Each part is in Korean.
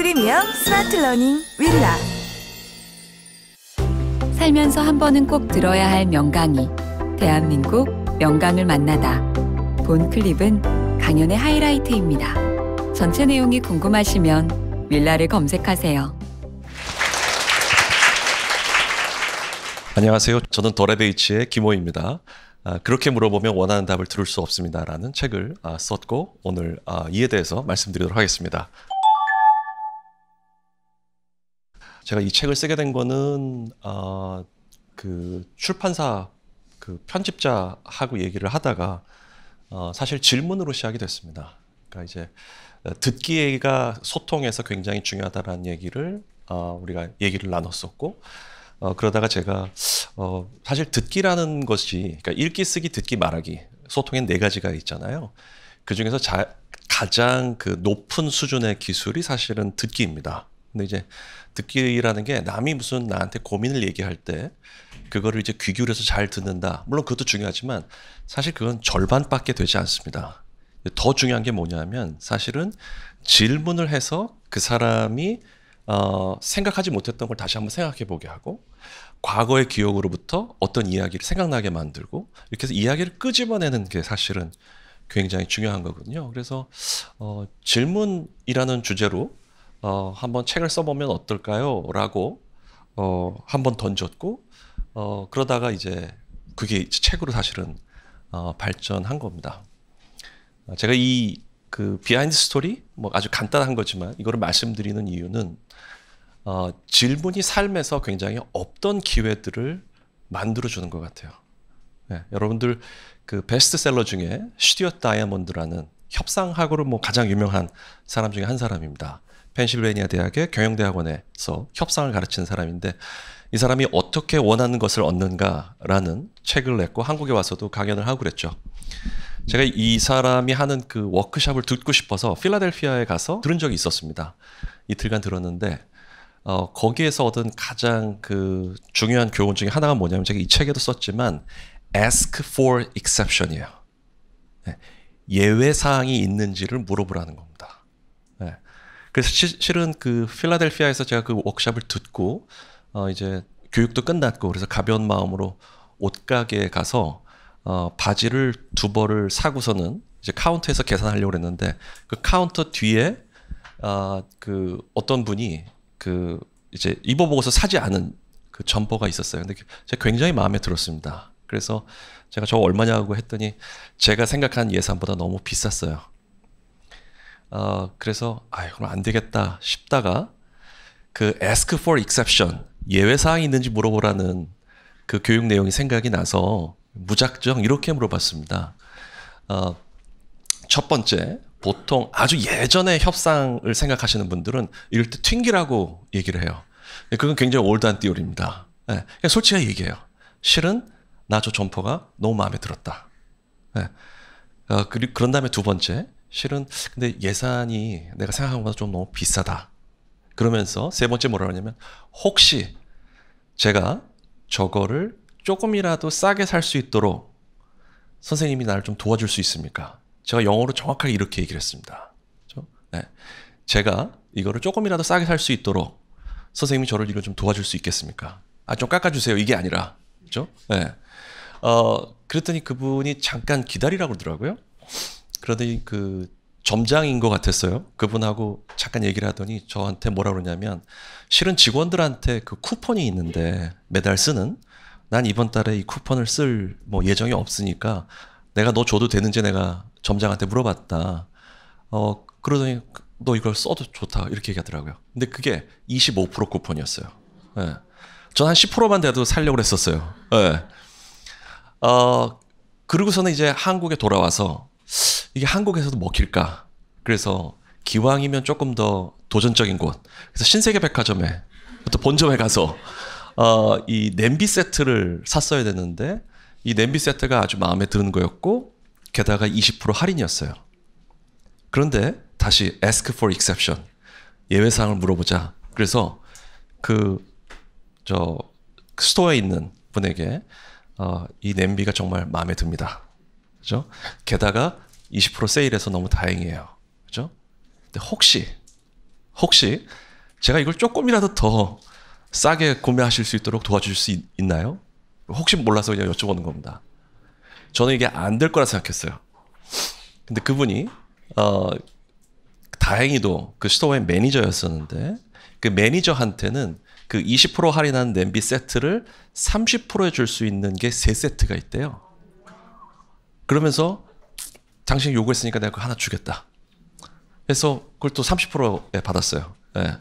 프리미엄 스마트 러닝 윌라 살면서 한 번은 꼭 들어야 할 명강이 대한민국 명강을 만나다 본 클립은 강연의 하이라이트입니다. 전체 내용이 궁금하시면 윌라를 검색하세요. 안녕하세요. 저는 더레베이치의 김호입니다. 아, 그렇게 물어보면 원하는 답을 들을 수 없습니다라는 책을 아, 썼고 오늘 아, 이에 대해서 말씀드리도록 하겠습니다. 제가 이 책을 쓰게 된 거는 어, 그 출판사 그 편집자하고 얘기를 하다가 어, 사실 질문으로 시작이 됐습니다. 그러니까 이제 어, 듣기가 소통에서 굉장히 중요하다라는 얘기를 어, 우리가 얘기를 나눴었고 어, 그러다가 제가 어, 사실 듣기라는 것이 그러니까 읽기 쓰기 듣기 말하기 소통엔 네 가지가 있잖아요. 그 중에서 가장 그 높은 수준의 기술이 사실은 듣기입니다. 근데 이제 듣기라는 게 남이 무슨 나한테 고민을 얘기할 때 그거를 이제 귀 기울여서 잘 듣는다. 물론 그것도 중요하지만 사실 그건 절반밖에 되지 않습니다. 더 중요한 게 뭐냐면 사실은 질문을 해서 그 사람이 어, 생각하지 못했던 걸 다시 한번 생각해 보게 하고 과거의 기억으로부터 어떤 이야기를 생각나게 만들고 이렇게 해서 이야기를 끄집어내는 게 사실은 굉장히 중요한 거거든요. 그래서 어, 질문이라는 주제로 어, 한번 책을 써보면 어떨까요? 라고 어, 한번 던졌고 어, 그러다가 이제 그게 책으로 사실은 어, 발전한 겁니다. 어, 제가 이 그 비하인드 스토리 뭐 아주 간단한 거지만 이거를 말씀드리는 이유는 어, 질문이 삶에서 굉장히 없던 기회들을 만들어 주는 것 같아요. 네, 여러분들 그 베스트셀러 중에 슈디어 다이아몬드라는 협상학으로 뭐 가장 유명한 사람 중에 한 사람입니다. 펜실베니아 대학의 경영대학원에서 협상을 가르치는 사람인데 이 사람이 어떻게 원하는 것을 얻는가라는 책을 냈고 한국에 와서도 강연을 하고 그랬죠. 제가 이 사람이 하는 그 워크샵을 듣고 싶어서 필라델피아에 가서 들은 적이 있었습니다. 이틀간 들었는데 어, 거기에서 얻은 가장 그 중요한 교훈 중에 하나가 뭐냐면 제가 이 책에도 썼지만 ask for exception이에요. 네. 예외 사항이 있는지를 물어보라는 겁니다. 그래서 시, 실은 그 필라델피아에서 제가 그 워크샵을 듣고 어 이제 교육도 끝났고 그래서 가벼운 마음으로 옷가게에 가서 어 바지를 두 벌을 사고서는 이제 카운터에서 계산하려고 그랬는데 그 카운터 뒤에 아그 어 어떤 분이 그 이제 입어보고서 사지 않은 그 점퍼가 있었어요. 근데 제가 굉장히 마음에 들었습니다. 그래서 제가 저거 얼마냐고 했더니 제가 생각한 예산보다 너무 비쌌어요. 어, 그래서 아 그럼 안 되겠다 싶다가 그 ask for exception 예외 사항이 있는지 물어보라는 그 교육 내용이 생각이 나서 무작정 이렇게 물어봤습니다. 어, 첫 번째 보통 아주 예전에 협상을 생각하시는 분들은 이럴 때 튕기라고 얘기를 해요. 그건 굉장히 올드한 띠올입니다. 네, 예, 솔직하 얘기해요. 실은 나 저 점퍼가 너무 마음에 들었다. 네. 어, 그리, 그런 다음에 두 번째 실은 근데 예산이 내가 생각한 것보다 좀 너무 비싸다. 그러면서 세 번째 뭐라 하냐면 혹시 제가 저거를 조금이라도 싸게 살 수 있도록 선생님이 나를 좀 도와줄 수 있습니까? 제가 영어로 정확하게 이렇게 얘기를 했습니다. 그렇죠? 네. 제가 이거를 조금이라도 싸게 살 수 있도록 선생님이 저를 이걸좀 도와줄 수 있겠습니까? 아, 좀 깎아주세요. 이게 아니라. 그죠? 네. 어, 그랬더니 그분이 잠깐 기다리라고 그러더라고요. 그러더니 그 점장인 것 같았어요. 그분하고 잠깐 얘기를 하더니 저한테 뭐라 그러냐면 실은 직원들한테 그 쿠폰이 있는데 매달 쓰는 난 이번 달에 이 쿠폰을 쓸 뭐 예정이 없으니까 내가 너 줘도 되는지 내가 점장한테 물어봤다. 어 그러더니 너 이걸 써도 좋다 이렇게 얘기하더라고요. 근데 그게 25% 쿠폰이었어요. 예. 전 한 10%만 돼도 살려고 했었어요. 예. 어 그리고서는 이제 한국에 돌아와서 이게 한국에서도 먹힐까? 뭐 그래서 기왕이면 조금 더 도전적인 곳. 그래서 신세계 백화점에 또 본점에 가서 어, 이 냄비 세트를 샀어야 되는데 이 냄비 세트가 아주 마음에 드는 거였고 게다가 20% 할인이었어요. 그런데 다시 ask for exception 예외 사항을 물어보자. 그래서 그저 그 스토어에 있는 분에게 어, 이 냄비가 정말 마음에 듭니다. 그죠? 게다가 20% 세일해서 너무 다행이에요. 그죠? 근데 혹시, 혹시 제가 이걸 조금이라도 더 싸게 구매하실 수 있도록 도와주실 수 있, 있나요? 혹시 몰라서 그냥 여쭤보는 겁니다. 저는 이게 안 될 거라 생각했어요. 근데 그분이, 어, 다행히도 그 스토어의 매니저였었는데 그 매니저한테는 그 20% 할인한 냄비 세트를 30%에 줄 수 있는 게 세 세트가 있대요. 그러면서 당신이 요구했으니까 내가 그거 하나 주겠다. 그래서 그걸 또 30%에 받았어요. 예.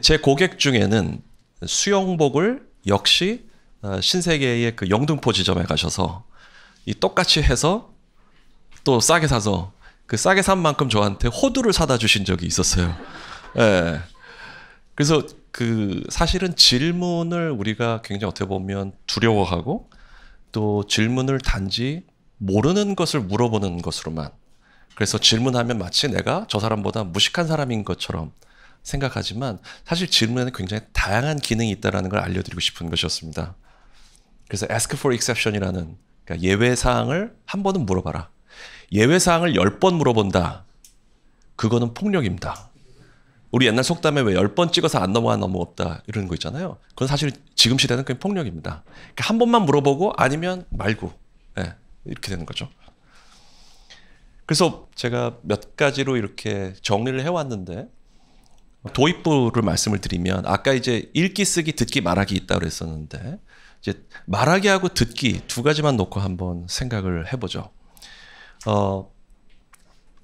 제 고객 중에는 수영복을 역시 어, 신세계의 그 영등포 지점에 가셔서 이 똑같이 해서 또 싸게 사서 그 싸게 산 만큼 저한테 호두를 사다 주신 적이 있었어요. 예. 그래서 그 사실은 질문을 우리가 굉장히 어떻게 보면 두려워하고 또 질문을 단지 모르는 것을 물어보는 것으로만 그래서 질문하면 마치 내가 저 사람보다 무식한 사람인 것처럼 생각하지만 사실 질문에는 굉장히 다양한 기능이 있다라는 걸 알려드리고 싶은 것이었습니다. 그래서 ask for exception이라는 그러니까 예외 사항을 한 번은 물어봐라. 예외 사항을 열 번 물어본다. 그거는 폭력입니다. 우리 옛날 속담에 왜 열 번 찍어서 안 넘어가 넘어 없다 이런 거 있잖아요. 그건 사실 지금 시대는 그냥 폭력입니다. 그러니까 한 번만 물어보고 아니면 말고. 네. 이렇게 되는 거죠. 그래서 제가 몇 가지로 이렇게 정리를 해왔는데 도입부를 말씀을 드리면 아까 이제 읽기 쓰기 듣기 말하기 있다 그랬었는데 이제 말하기하고 듣기 두 가지만 놓고 한번 생각을 해보죠. 어,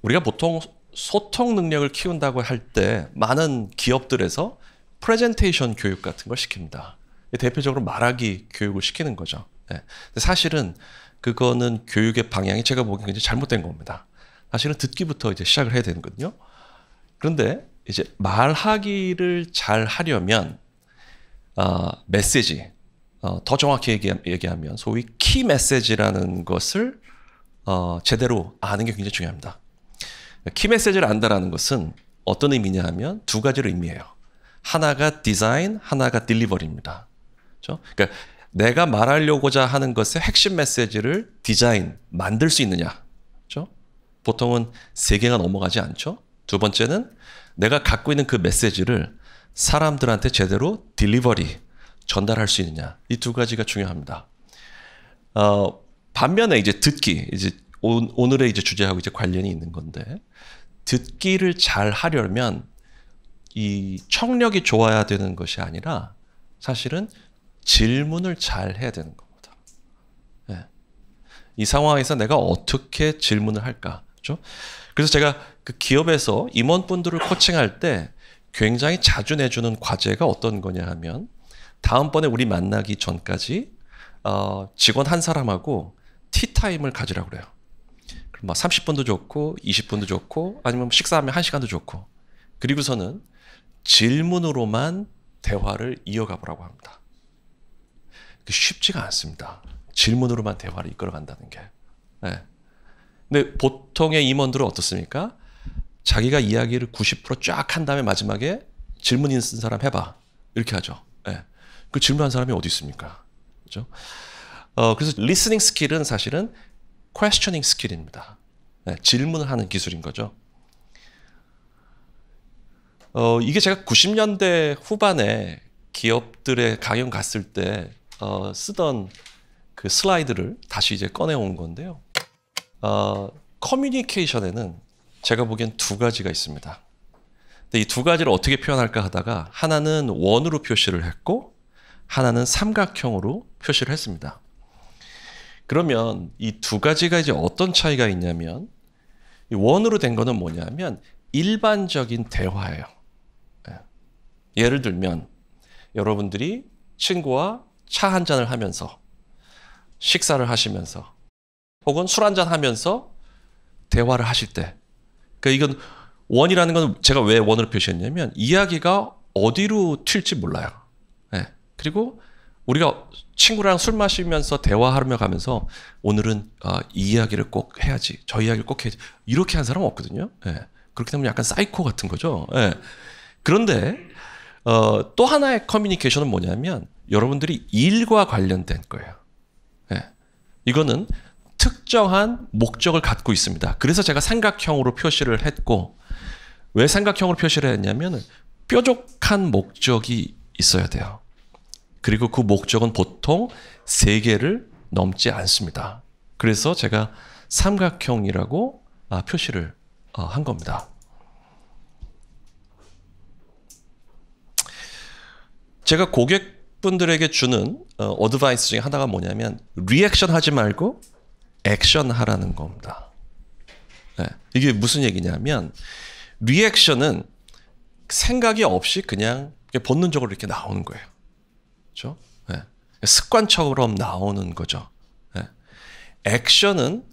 우리가 보통 소통 능력을 키운다고 할 때 많은 기업들에서 프레젠테이션 교육 같은 걸 시킵니다. 대표적으로 말하기 교육을 시키는 거죠. 네. 사실은 그거는 교육의 방향이 제가 보기엔 굉장히 잘못된 겁니다. 사실은 듣기부터 이제 시작을 해야 되거든요 그런데 이제 말하기를 잘 하려면 어, 메시지 어, 더 정확히 얘기, 하면 소위 키 메시지라는 것을 어, 제대로 아는 게 굉장히 중요합니다. 키 메시지를 안다라는 것은 어떤 의미냐 하면 두 가지로 의미해요. 하나가 디자인, 하나가 딜리버리입니다. 그렇죠? 그러니까 내가 말하려고자 하는 것의 핵심 메시지를 디자인, 만들 수 있느냐. 그렇죠? 보통은 세 개가 넘어가지 않죠. 두 번째는 내가 갖고 있는 그 메시지를 사람들한테 제대로 딜리버리, 전달할 수 있느냐. 이 두 가지가 중요합니다. 어, 반면에 이제 듣기, 이제 오, 늘의 이제 주제하고 이제 관련이 있는 건데, 듣기를 잘 하려면 이 청력이 좋아야 되는 것이 아니라 사실은 질문을 잘 해야 되는 겁니다. 예. 이 상황에서 내가 어떻게 질문을 할까? 그죠? 그래서 제가 그 기업에서 임원분들을 코칭할 때 굉장히 자주 내주는 과제가 어떤 거냐 하면 다음번에 우리 만나기 전까지 어, 직원 한 사람하고 티타임을 가지라고 그래요. 그럼 막 30분도 좋고 20분도 좋고 아니면 뭐 식사하면 1시간도 좋고 그리고서는 질문으로만 대화를 이어가 보라고 합니다. 쉽지가 않습니다. 질문으로만 대화를 이끌어간다는 게. 네. 근데 보통의 임원들은 어떻습니까? 자기가 이야기를 90%쫙 한 다음에 마지막에 질문 있는 사람 해봐. 이렇게 하죠. 네. 그 질문한 사람이 어디 있습니까? 그죠? 어, 그래서 리스닝 스킬은 사실은 퀘스처닝 스킬입니다. 네, 질문을 하는 기술인 거죠. 어, 이게 제가 90년대 후반에 기업들의 강연 갔을 때 어, 쓰던 그 슬라이드를 다시 이제 꺼내온 건데요. 어, 커뮤니케이션에는 제가 보기엔 두 가지가 있습니다. 이 두 가지를 어떻게 표현할까 하다가 하나는 원으로 표시를 했고 하나는 삼각형으로 표시를 했습니다. 그러면 이 두 가지가 이제 어떤 차이가 있냐면 원으로 된 거는 뭐냐면 일반적인 대화예요. 예. 예를 들면 여러분들이 친구와 차한 잔을 하면서 식사를 하시면서 혹은 술 한 잔 하면서 대화를 하실 때 그러니까 이건 원이라는 건 제가 왜 원으로 표시했냐면 이야기가 어디로 튈지 몰라요. 네. 그리고 우리가 친구랑 술 마시면서 대화하며 가면서 오늘은 아, 이 이야기를 꼭 해야지, 저 이야기를 꼭 해야지 이렇게 한 사람은 없거든요. 네. 그렇기 때문에 약간 사이코 같은 거죠. 네. 그런데 어, 또 하나의 커뮤니케이션은 뭐냐면 여러분들이 일과 관련된 거예요. 예. 이거는 특정한 목적을 갖고 있습니다. 그래서 제가 삼각형으로 표시를 했고 왜 삼각형으로 표시를 했냐면 뾰족한 목적이 있어야 돼요. 그리고 그 목적은 보통 세 개를 넘지 않습니다. 그래서 제가 삼각형이라고 아, 표시를 어, 한 겁니다. 제가 고객 분들에게 주는 어, 어드바이스 중에 하나가 뭐냐면 리액션 하지 말고 액션 하라는 겁니다. 네. 이게 무슨 얘기냐면 리액션은 생각이 없이 그냥 본능적으로 이렇게 나오는 거예요. 그렇죠? 네. 습관처럼 나오는 거죠. 네. 액션은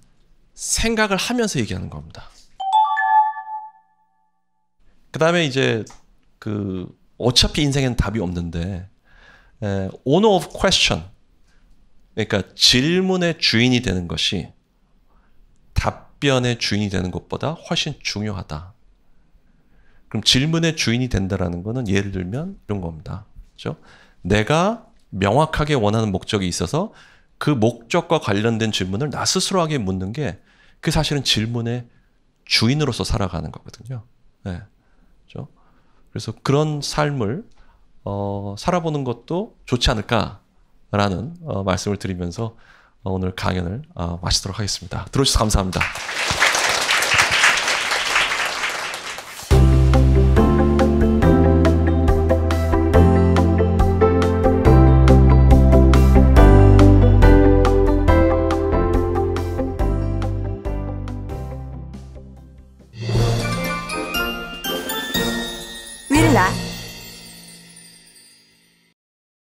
생각을 하면서 얘기하는 겁니다. 그다음에 이제 그 어차피 인생엔 답이 없는데 예, owner of question 그러니까 질문의 주인이 되는 것이 답변의 주인이 되는 것보다 훨씬 중요하다. 그럼 질문의 주인이 된다라는 거는 예를 들면 이런 겁니다. 그렇죠? 내가 명확하게 원하는 목적이 있어서 그 목적과 관련된 질문을 나 스스로에게 묻는 게 그 사실은 질문의 주인으로서 살아가는 거거든요. 네. 그렇죠? 그래서 그런 삶을 어, 살아보는 것도 좋지 않을까라는 어, 말씀을 드리면서 어, 오늘 강연을 어, 마치도록 하겠습니다. 들어주셔서 감사합니다.